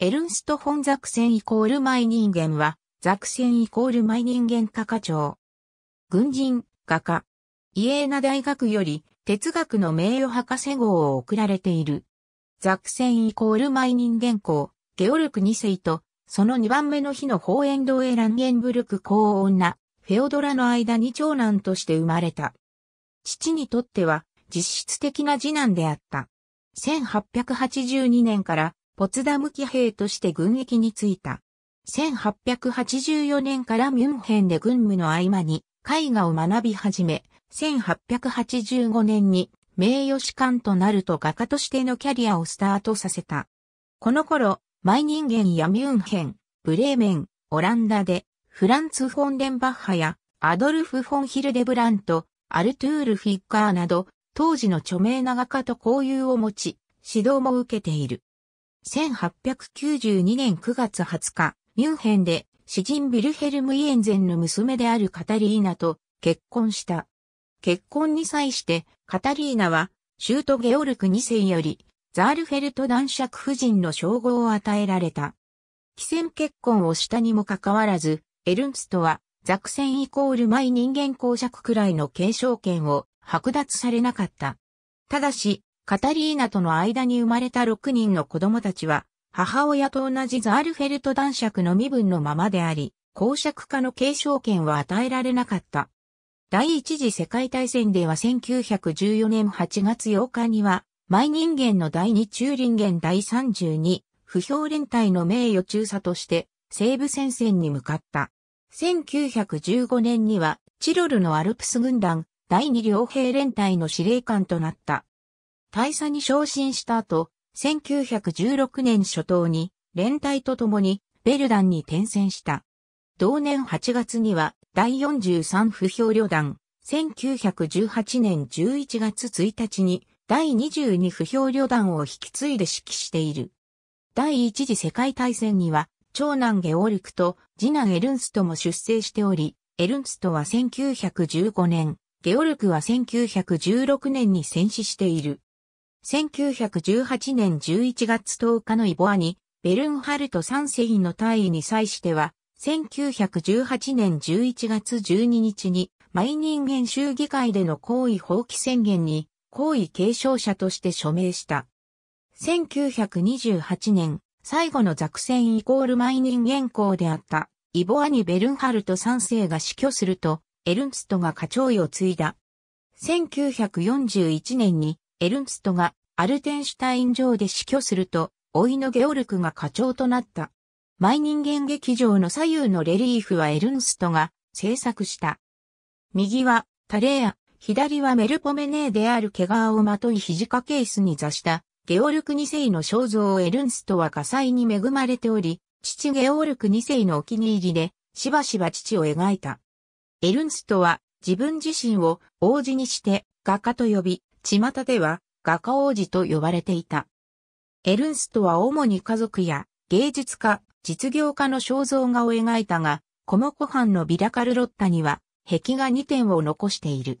エルンスト・ホンザクセンイコールマイ人間は、ザクセンイコールマイ人間画家長。軍人、画家。イエーナ大学より、哲学の名誉博士号を贈られている。ザクセンイコールマイ人間校、ゲオルク2世と、その2番目の日のホーエンドエランゲンブルク公女、フェオドラの間に長男として生まれた。父にとっては、実質的な次男であった。1882年からポツダム騎兵として軍役に就いた。1884年からミュンヘンで軍務の合間に絵画を学び始め、1885年に名誉士官となると画家としてのキャリアをスタートさせた。この頃、マイ人間やミュンヘン、ブレーメン、オランダで、フランツ・フォンデンバッハや、アドルフ・フォン・ヒルデブラント、アルトゥール・フィッカーなど、当時の著名な画家と交友を持ち、指導も受けている。1892年9月20日、ミュンヘンで詩人ビルヘルム・イエンゼンの娘であるカタリーナと結婚した。結婚に際してカタリーナはシュート・ゲオルク2世よりザールフェルト男爵夫人の称号を与えられた。既戦結婚をしたにもかかわらず、エルンストはザクセンイコールマイ人間公爵くらいの継承権を剥奪されなかった。ただし、カタリーナとの間に生まれた6人の子供たちは、母親と同じザールフェルト男爵の身分のままであり、公爵化の継承権は与えられなかった。第一次世界大戦では1914年8月8日には、毎人間の第2中林元第32、不評連隊の名誉中佐として、西部戦線に向かった。1915年には、チロルのアルプス軍団、第2両兵連隊の司令官となった。大佐に昇進した後、1916年初頭に連隊と共にベルダンに転戦した。同年8月には第43不評旅団、1918年11月1日に第22不評旅団を引き継いで指揮している。第一次世界大戦には、長男ゲオルクと次男エルンストも出征しており、エルンストは1915年、ゲオルクは1916年に戦死している。1918年11月10日のイボアニ、ベルンハルト3世の退位に際しては、1918年11月12日に、マイ人間州議会での行為放棄宣言に、行為継承者として署名した。1928年、最後の作戦イコールマイ人間校であった、イボアニ・ベルンハルト3世が死去すると、エルンストが課長位を継いだ。1941年にエルンストがアルテンシュタイン城で死去すると、老いのゲオルクが課長となった。毎人間劇場の左右のレリーフはエルンストが制作した。右はタレア、左はメルポメネーである毛皮をまとい肘掛ケースに座したゲオルク2世の肖像をエルンストは火災に恵まれており、父ゲオルク2世のお気に入りで、しばしば父を描いた。エルンストは自分自身を王子にして画家と呼び、巷では画家王子と呼ばれていた。エルンストは主に家族や芸術家、実業家の肖像画を描いたが、コモコ藩のビラカルロッタには壁画2点を残している。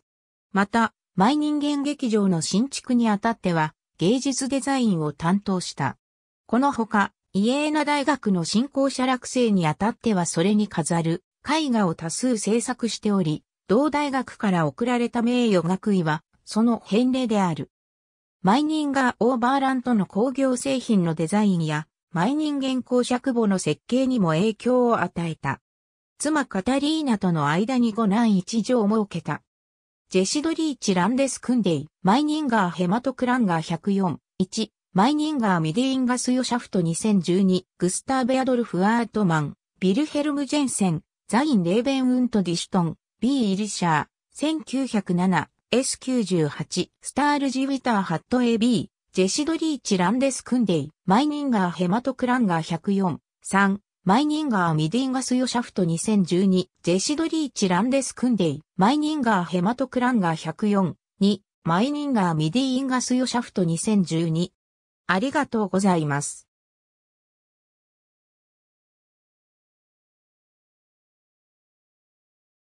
また、毎人間劇場の新築にあたっては芸術デザインを担当した。このほか、イエーナ大学の新校舎落成にあたってはそれに飾る絵画を多数制作しており、同大学から贈られた名誉学位はその返礼である。マイニンガー・オーバーラントの工業製品のデザインや、マイニン原稿尺母の設計にも影響を与えた。妻カタリーナとの間に5男一女を設けた。ジェシドリーチ・ランデス・クンデイ、マイニンガー・ヘマト・クランガー104、1、マイニンガー・ミディインガス・ヨシャフト2012、グスターベ・アドルフ・アートマン、ビルヘルム・ジェンセン、ザイン・レーベン・ウント・ディシュトン、ビー・イリシャー、1907、S98、スタールジウィターハット AB、ジェシドリーチランデスクンデイ、マイニンガーヘマトクランガー104、3、マイニンガーミディンガスヨシャフト2012、ジェシドリーチランデスクンデイ、マイニンガーヘマトクランガー104、2、マイニンガーミディンガスヨシャフト2012。ありがとうございます。